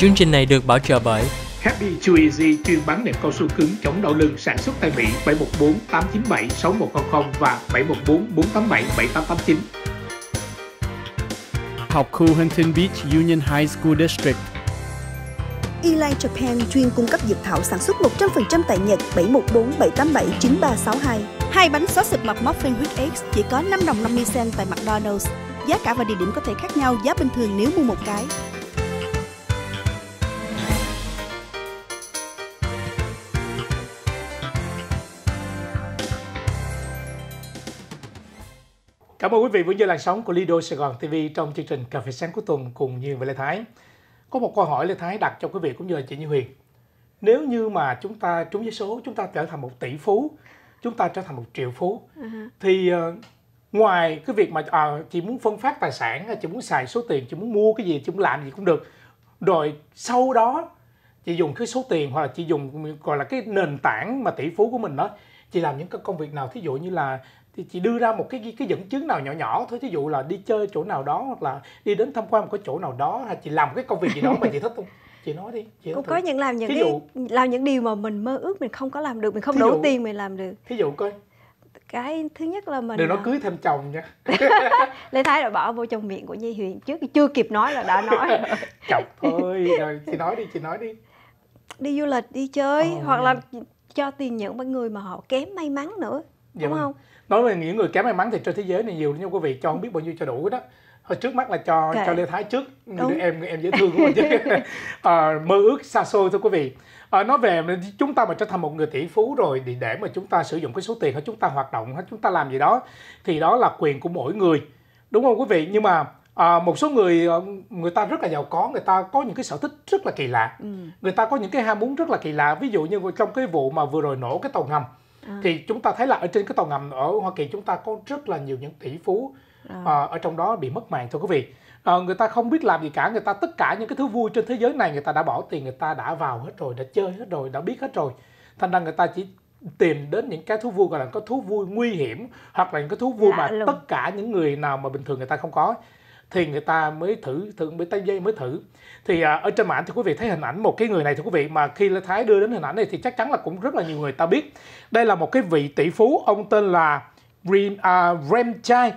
Chương trình này được bảo trợ bởi Happy Chew Easy chuyên bán nệm cao su cứng chống đau lưng sản xuất tại Mỹ 714 897 6100 và 714 487 7889. Học khu Huntington Beach Union High School District Eli Japan chuyên cung cấp dược thảo sản xuất 100% tại Nhật 714 787 9362. Hai bánh xóa sụp mọc Muffin with Eggs chỉ có 5 đồng 50 cent tại McDonald's. Giá cả và địa điểm có thể khác nhau, giá bình thường nếu mua một cái. Cảm ơn quý vị vẫn như làn sóng của Lido Sài Gòn TV trong chương trình Cà phê sáng cuối tuần cùng như và Lê Thái. Có một câu hỏi Lê Thái đặt cho quý vị cũng như là chị Như Huyền. Nếu như mà chúng ta trúng giấy số, chúng ta trở thành một tỷ phú, chúng ta trở thành một triệu phú, uh-huh. thì ờ, ngoài cái việc mà à, chị muốn phân phát tài sản, chị muốn xài số tiền, chị muốn mua cái gì, chị muốn làm gì cũng được. Rồi sau đó chị dùng cái số tiền hoặc là chị dùng gọi là cái nền tảng mà tỷ phú của mình đó chị làm những cái công việc nào thí dụ như là thì chị đưa ra một cái cái dẫn chứng nào nhỏ nhỏ thôi ví dụ là đi chơi chỗ nào đó hoặc là đi đến tham quan một cái chỗ nào đó hay chị làm cái công việc gì đó mà chị thích không chị nói đi chị cũng có những làm những thí cái làm những điều mà mình mơ ước mình không có làm được mình không đủ tiền mình làm được ví dụ coi cái thứ nhất là mình đừng nói cưới thêm chồng nha lê thái đã bỏ vô trong miệng của nhi huyền trước chưa kịp nói là đã nói chồng thôi rồi chị nói đi chị nói đi đi du lịch đi chơi ờ, hoặc dạ. là cho tiền những người mà họ kém may mắn nữa dạ đúng vâng. không nói về những người kém may mắn thì trên thế giới này nhiều nha quý vị cho không biết bao nhiêu cho đủ đó Thôi trước mắt là cho okay. cho Lê Thái trước người em em dễ thương của mình chứ à, mơ ước xa xôi thôi quý vị à, nói về chúng ta mà trở thành một người tỷ phú rồi thì để mà chúng ta sử dụng cái số tiền hay chúng ta hoạt động hay chúng ta làm gì đó thì đó là quyền của mỗi người đúng không quý vị nhưng mà à, một số người người ta rất là giàu có người ta có những cái sở thích rất là kỳ lạ ừ. người ta có những cái ham muốn rất là kỳ lạ ví dụ như trong cái vụ mà vừa rồi nổ cái tàu ngầm À. thì chúng ta thấy là ở trên cái tàu ngầm ở Hoa Kỳ chúng ta có rất là nhiều những tỷ phú à. ở trong đó bị mất mạng thôi quý vị à, người ta không biết làm gì cả người ta tất cả những cái thứ vui trên thế giới này người ta đã bỏ tiền người ta đã vào hết rồi đã chơi hết rồi đã biết hết rồi thành ra người ta chỉ tìm đến những cái thú vui gọi là có thú vui nguy hiểm hoặc là những cái thú vui dạ, mà luôn. tất cả những người nào mà bình thường người ta không có thì người ta mới thử thường mới tay dây mới thử thì à, ở trên mạng thì quý vị thấy hình ảnh một cái người này thì quý vị mà khi Lê Thái đưa đến hình ảnh này thì chắc chắn là cũng rất là nhiều người ta biết đây là một cái vị tỷ phú ông tên là Rim, uh, Remchai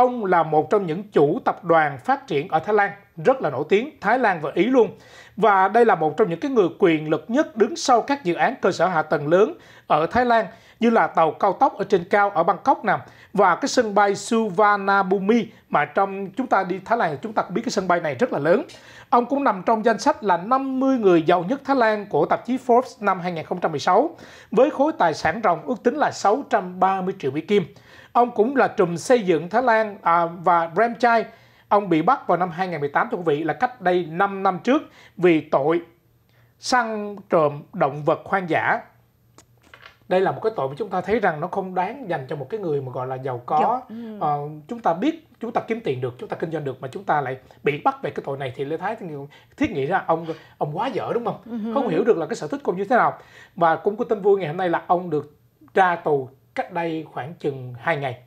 Ông là một trong những chủ tập đoàn phát triển ở Thái Lan, rất là nổi tiếng, Thái Lan và Ý luôn. Và đây là một trong những cái người quyền lực nhất đứng sau các dự án cơ sở hạ tầng lớn ở Thái Lan như là tàu cao tốc ở trên cao ở Bangkok nè và cái sân bay Suvarnabhumi mà trong chúng ta đi Thái Lan chúng ta biết cái sân bay này rất là lớn. Ông cũng nằm trong danh sách là 50 người giàu nhất Thái Lan của tạp chí Forbes năm 2016 với khối tài sản ròng ước tính là 630 triệu Mỹ Kim. Ông cũng là trùm xây dựng Thái Lan à, và Ramchai. Ông bị bắt vào năm 2018 thưa quý vị là cách đây 5 năm trước vì tội săn trộm động vật hoang dã. Đây là một cái tội mà chúng ta thấy rằng nó không đáng dành cho một cái người mà gọi là giàu có. Ừ. À, chúng ta biết chúng ta kiếm tiền được, chúng ta kinh doanh được mà chúng ta lại bị bắt về cái tội này thì Lê Thái thiết nghĩ ra ông ông quá dở đúng không? Ừ. Không hiểu được là cái sở thích của ông như thế nào. Và cũng có tin vui ngày hôm nay là ông được ra tù cách đây khoảng chừng 2 ngày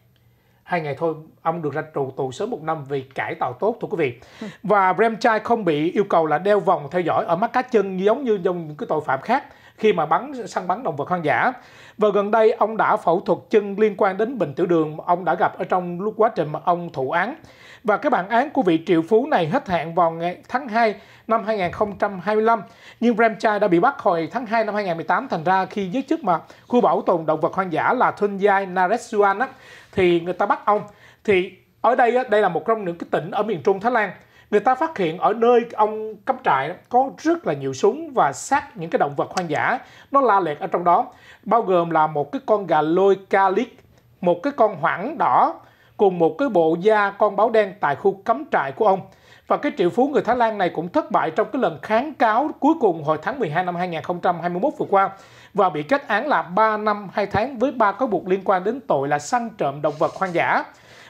hai ngày thôi ông được ra tù tù sớm một năm vì cải tạo tốt thưa quý vị và Brem không bị yêu cầu là đeo vòng theo dõi ở mắt cá chân giống như trong những cái tội phạm khác khi mà bắn săn bắn động vật hoang dã. Và gần đây ông đã phẫu thuật chân liên quan đến bệnh tiểu đường ông đã gặp ở trong lúc quá trình mà ông thụ án. Và cái bản án của vị triệu phú này hết hạn vào ngày tháng 2 năm 2025. Nhưng Ramchai đã bị bắt hồi tháng 2 năm 2018 thành ra khi giới chức mà khu bảo tồn động vật hoang dã là Thunjai Naresuan á, thì người ta bắt ông. Thì ở đây đây là một trong những cái tỉnh ở miền Trung Thái Lan người ta phát hiện ở nơi ông cắm trại có rất là nhiều súng và xác những cái động vật hoang dã nó la liệt ở trong đó bao gồm là một cái con gà lôi calic một cái con hoảng đỏ cùng một cái bộ da con báo đen tại khu cắm trại của ông và cái triệu phú người Thái Lan này cũng thất bại trong cái lần kháng cáo cuối cùng hồi tháng 12 năm 2021 vừa qua và bị kết án là 3 năm 2 tháng với ba cáo buộc liên quan đến tội là săn trộm động vật hoang dã.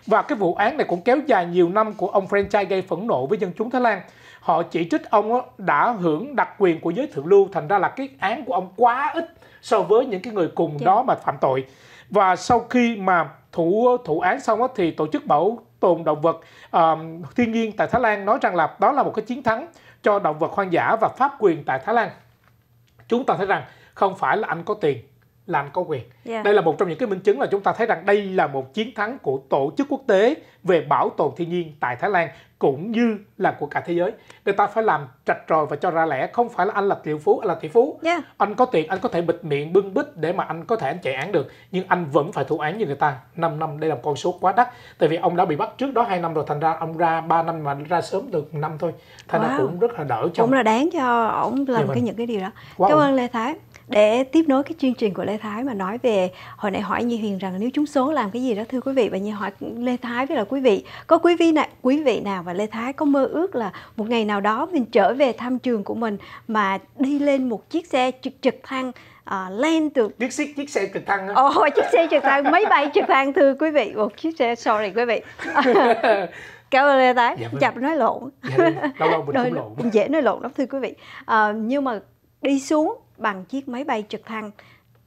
Và cái vụ án này cũng kéo dài nhiều năm của ông Franchai gây phẫn nộ với dân chúng Thái Lan. Họ chỉ trích ông đã hưởng đặc quyền của giới thượng lưu, thành ra là cái án của ông quá ít so với những cái người cùng dạ. đó mà phạm tội. Và sau khi mà thủ thủ án xong thì tổ chức bảo tồn động vật uh, thiên nhiên tại Thái Lan nói rằng là đó là một cái chiến thắng cho động vật hoang dã và pháp quyền tại Thái Lan. Chúng ta thấy rằng không phải là anh có tiền là anh có quyền. Yeah. Dạ. Đây là một trong những cái minh chứng là chúng ta thấy rằng đây là một chiến thắng của tổ chức quốc tế về bảo tồn thiên nhiên tại Thái Lan cũng như là của cả thế giới. Người ta phải làm trạch tròi và cho ra lẽ không phải là anh là triệu phú, anh là tỷ phú. Yeah. Dạ. Anh có tiền, anh có thể bịt miệng bưng bít để mà anh có thể anh chạy án được, nhưng anh vẫn phải thụ án như người ta. 5 năm đây là một con số quá đắt. Tại vì ông đã bị bắt trước đó 2 năm rồi thành ra ông ra 3 năm mà ra sớm được năm thôi. Thành wow. ra cũng rất là đỡ cho. Cũng là đáng cho ông làm dạ cái vâng. những cái điều đó. Quá Cảm ơn Lê Thái để tiếp nối cái chương trình của Lê Thái mà nói về hồi nãy hỏi Nhi Huyền rằng nếu chúng số làm cái gì đó thưa quý vị và Nhi hỏi Lê Thái với là quý vị có quý vị nào quý vị nào và Lê Thái có mơ ước là một ngày nào đó mình trở về thăm trường của mình mà đi lên một chiếc xe trực trực thăng à, lên từ chiếc xe chiếc xe trực thăng ồ oh, chiếc xe trực thăng máy bay trực thăng thưa quý vị một chiếc xe sorry quý vị cảm ơn Lê Thái dạ, vâng. chập nói lộn dạ, vâng. lâu lâu mình Đôi, cũng lộn dễ nói lộn lắm thưa quý vị à, nhưng mà đi xuống bằng chiếc máy bay trực thăng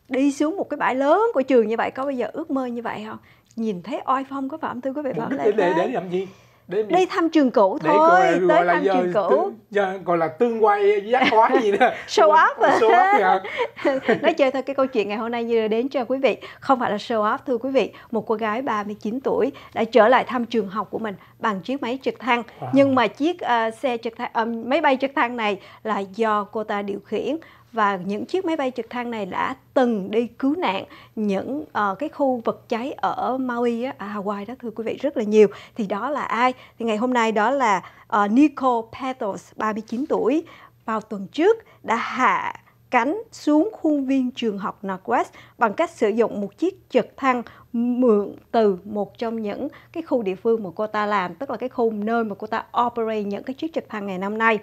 đi xuống một cái bãi lớn của trường như vậy có bây giờ ước mơ như vậy không nhìn thấy oai phong có phẩm thưa quý vị phẩm để, để, để làm gì để đi thăm trường cũ thôi gọi, tới gọi thăm giờ, trường cũ giờ, gọi là tương quay giác hóa gì đó show up à? show up nói chơi thôi cái câu chuyện ngày hôm nay như đến cho quý vị không phải là show up thưa quý vị một cô gái 39 tuổi đã trở lại thăm trường học của mình bằng chiếc máy trực thăng wow. nhưng mà chiếc uh, xe trực thăng uh, máy bay trực thăng này là do cô ta điều khiển và những chiếc máy bay trực thăng này đã từng đi cứu nạn những uh, cái khu vực cháy ở Maui á, à, Hawaii đó thưa quý vị rất là nhiều thì đó là ai thì ngày hôm nay đó là uh, Nico Pathos 39 tuổi vào tuần trước đã hạ cánh xuống khuôn viên trường học Northwest bằng cách sử dụng một chiếc trực thăng mượn từ một trong những cái khu địa phương mà cô ta làm, tức là cái khu nơi mà cô ta operate những cái chiếc trực thăng ngày năm nay.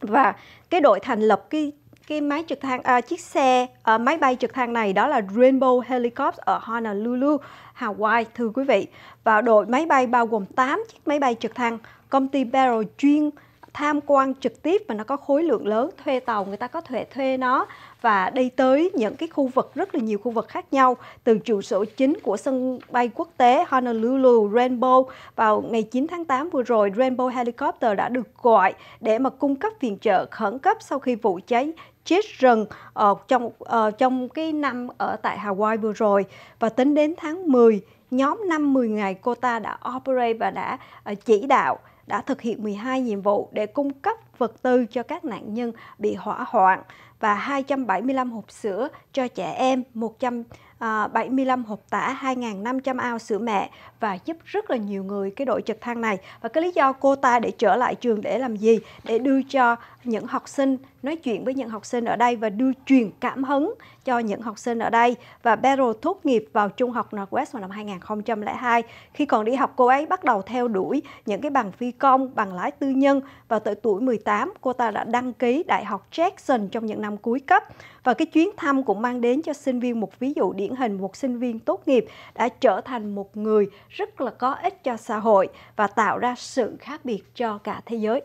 Và cái đội thành lập cái cái máy trực thăng à, chiếc xe à, máy bay trực thăng này đó là Rainbow Helicopter ở Honolulu, Hawaii thưa quý vị. Và đội máy bay bao gồm 8 chiếc máy bay trực thăng. Công ty Barrow chuyên tham quan trực tiếp và nó có khối lượng lớn thuê tàu người ta có thể thuê nó và đi tới những cái khu vực rất là nhiều khu vực khác nhau từ trụ sở chính của sân bay quốc tế Honolulu Rainbow vào ngày 9 tháng 8 vừa rồi Rainbow Helicopter đã được gọi để mà cung cấp viện trợ khẩn cấp sau khi vụ cháy chết rừng ở trong ở ờ, trong cái năm ở tại Hawaii vừa rồi và tính đến tháng 10 nhóm năm 10 ngày cô ta đã operate và đã ờ, chỉ đạo đã thực hiện 12 nhiệm vụ để cung cấp vật tư cho các nạn nhân bị hỏa hoạn và 275 hộp sữa cho trẻ em, 100 75 à, hộp tả 2.500 ao sữa mẹ và giúp rất là nhiều người cái đội trực thăng này và cái lý do cô ta để trở lại trường để làm gì để đưa cho những học sinh nói chuyện với những học sinh ở đây và đưa truyền cảm hứng cho những học sinh ở đây và Beryl tốt nghiệp vào trung học Northwest vào năm 2002 khi còn đi học cô ấy bắt đầu theo đuổi những cái bằng phi công bằng lái tư nhân và tới tuổi 18 cô ta đã đăng ký đại học Jackson trong những năm cuối cấp và cái chuyến thăm cũng mang đến cho sinh viên một ví dụ điển điển hình một sinh viên tốt nghiệp đã trở thành một người rất là có ích cho xã hội và tạo ra sự khác biệt cho cả thế giới.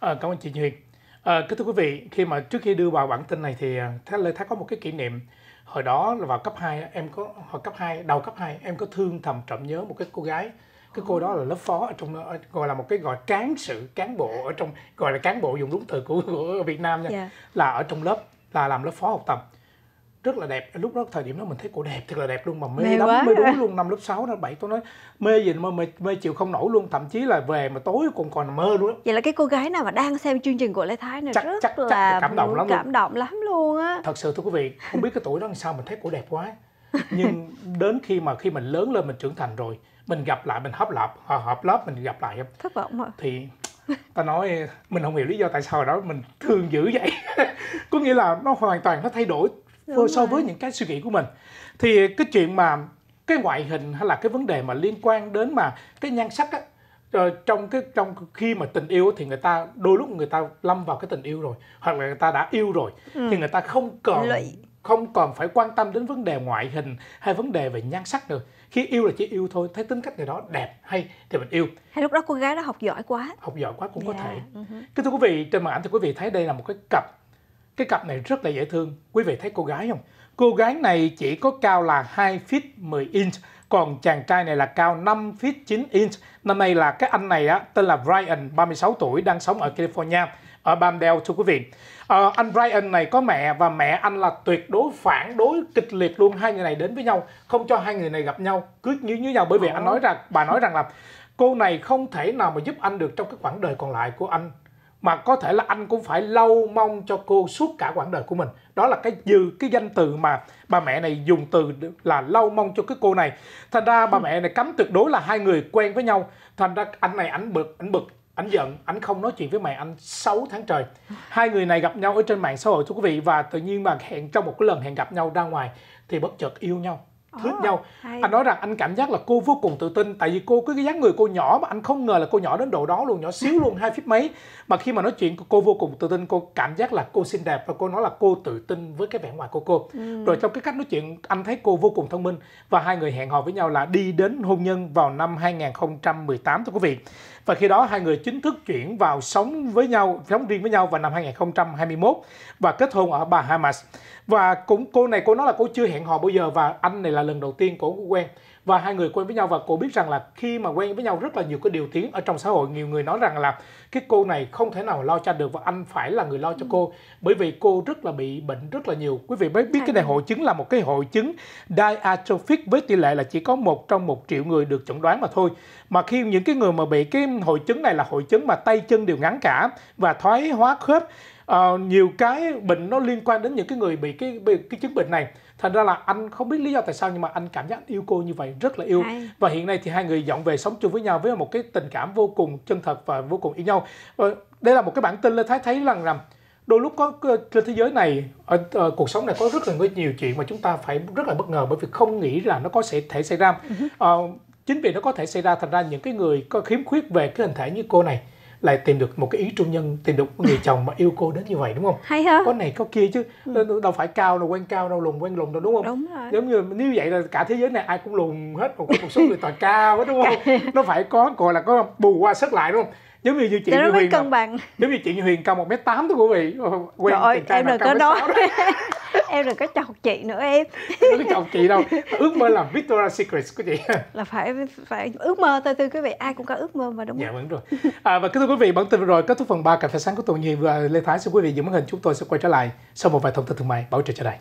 À, cảm ơn chị Duyên. À, kính thưa quý vị, khi mà trước khi đưa vào bản tin này thì à, Thái Lê Thái có một cái kỷ niệm hồi đó là vào cấp 2 em có hồi cấp 2 đầu cấp 2 em có thương thầm trộm nhớ một cái cô gái cái cô đó là lớp phó ở trong gọi là một cái gọi cán sự cán bộ ở trong gọi là cán bộ dùng đúng từ của, của Việt Nam nha yeah. Dạ. là ở trong lớp là làm lớp phó học tập rất là đẹp lúc đó thời điểm đó mình thấy cô đẹp thật là đẹp luôn mà mê, mê lắm quá. mê đúng luôn năm lớp 6, năm bảy tôi nói mê gì mà mê, mê chịu không nổi luôn thậm chí là về mà tối còn còn mơ luôn vậy là cái cô gái nào mà đang xem chương trình của lê thái này chắc, rất chắc, là, chắc là cảm động lắm cảm luôn. động lắm luôn á thật sự thưa quý vị không biết cái tuổi đó làm sao mình thấy cô đẹp quá nhưng đến khi mà khi mình lớn lên mình trưởng thành rồi mình gặp lại mình hấp lạp hợp lớp mình gặp lại thất vọng rồi thì ta nói mình không hiểu lý do tại sao đó mình thường dữ vậy có nghĩa là nó hoàn toàn nó thay đổi Đúng so với những cái suy nghĩ của mình thì cái chuyện mà cái ngoại hình hay là cái vấn đề mà liên quan đến mà cái nhan sắc á ờ, trong cái trong khi mà tình yêu thì người ta đôi lúc người ta lâm vào cái tình yêu rồi hoặc là người ta đã yêu rồi ừ. thì người ta không còn Lụy. không còn phải quan tâm đến vấn đề ngoại hình hay vấn đề về nhan sắc nữa khi yêu là chỉ yêu thôi thấy tính cách người đó đẹp hay thì mình yêu hay lúc đó cô gái đó học giỏi quá học giỏi quá cũng yeah. có dạ. thể uh-huh. Ừ cái thưa quý vị trên màn ảnh thì quý vị thấy đây là một cái cặp cái cặp này rất là dễ thương. Quý vị thấy cô gái không? Cô gái này chỉ có cao là 2 feet 10 inch, còn chàng trai này là cao 5 feet 9 inch. Năm nay là cái anh này á, tên là Brian, 36 tuổi, đang sống ở California, ở Palmdale thưa quý vị. À, anh Brian này có mẹ và mẹ anh là tuyệt đối phản đối kịch liệt luôn hai người này đến với nhau, không cho hai người này gặp nhau, cứ như như nhau bởi vì anh ờ. nói rằng bà nói rằng là cô này không thể nào mà giúp anh được trong cái khoảng đời còn lại của anh mà có thể là anh cũng phải lâu mong cho cô suốt cả quãng đời của mình đó là cái dư cái danh từ mà bà mẹ này dùng từ là lâu mong cho cái cô này thành ra bà ừ. mẹ này cấm tuyệt đối là hai người quen với nhau thành ra anh này ảnh bực ảnh bực ảnh giận ảnh không nói chuyện với mẹ anh 6 tháng trời hai người này gặp nhau ở trên mạng xã hội thưa quý vị và tự nhiên mà hẹn trong một cái lần hẹn gặp nhau ra ngoài thì bất chợt yêu nhau Ờ, thích oh, nhau hay. anh nói rằng anh cảm giác là cô vô cùng tự tin tại vì cô cứ cái dáng người cô nhỏ mà anh không ngờ là cô nhỏ đến độ đó luôn nhỏ xíu luôn hai phít mấy mà khi mà nói chuyện cô vô cùng tự tin cô cảm giác là cô xinh đẹp và cô nói là cô tự tin với cái vẻ ngoài của cô ừ. rồi trong cái cách nói chuyện anh thấy cô vô cùng thông minh và hai người hẹn hò với nhau là đi đến hôn nhân vào năm 2018 thưa quý vị và khi đó hai người chính thức chuyển vào sống với nhau, sống riêng với nhau vào năm 2021 và kết hôn ở Bahamas. Và cũng cô này cô nói là cô chưa hẹn hò bao giờ và anh này là lần đầu tiên cô quen và hai người quen với nhau và cô biết rằng là khi mà quen với nhau rất là nhiều cái điều tiếng ở trong xã hội nhiều người nói rằng là cái cô này không thể nào lo cho được và anh phải là người lo cho ừ. cô bởi vì cô rất là bị bệnh rất là nhiều quý vị mới biết cái này hội chứng là một cái hội chứng diatrophic với tỷ lệ là chỉ có một trong một triệu người được chẩn đoán mà thôi mà khi những cái người mà bị cái hội chứng này là hội chứng mà tay chân đều ngắn cả và thoái hóa khớp uh, nhiều cái bệnh nó liên quan đến những cái người bị cái bị cái chứng bệnh này thành ra là anh không biết lý do tại sao nhưng mà anh cảm giác anh yêu cô như vậy rất là yêu và hiện nay thì hai người dọn về sống chung với nhau với một cái tình cảm vô cùng chân thật và vô cùng yêu nhau uh, đây là một cái bản tin lê thái thấy rằng rằng đôi lúc có trên thế giới này ở, ờ, ở cuộc sống này có rất là nhiều chuyện mà chúng ta phải rất là bất ngờ bởi vì không nghĩ là nó có sẽ thể xảy ra uh, chính vì nó có thể xảy ra thành ra những cái người có khiếm khuyết về cái hình thể như cô này lại tìm được một cái ý trung nhân tìm được người chồng mà yêu cô đến như vậy đúng không hay hơn. có này có kia chứ ừ. nên đâu phải cao đâu quen cao đâu lùn quen lùn đâu đúng không đúng rồi giống như nếu vậy là cả thế giới này ai cũng lùn hết một, một số người toàn cao đó đúng không nó phải có gọi là có bù qua sức lại đúng không giống như, như chị Để như huyền cân à. bằng giống như chị như huyền cao một mét tám đó quý vị ờ, quen rồi em đừng có nói em đừng có chọc chị nữa em đừng có chọc chị đâu ước mơ là victoria Secret của chị là phải phải ước mơ thôi thưa quý vị ai cũng có ước mơ mà đúng dạ, không dạ vâng, vẫn rồi à, và kính thưa quý vị bản tin vừa rồi kết thúc phần 3 cà phê sáng của tuần nhi và Lê Thái xin quý vị giữ màn hình chúng tôi sẽ quay trở lại sau một vài thông tin thương mại bảo trợ cho đây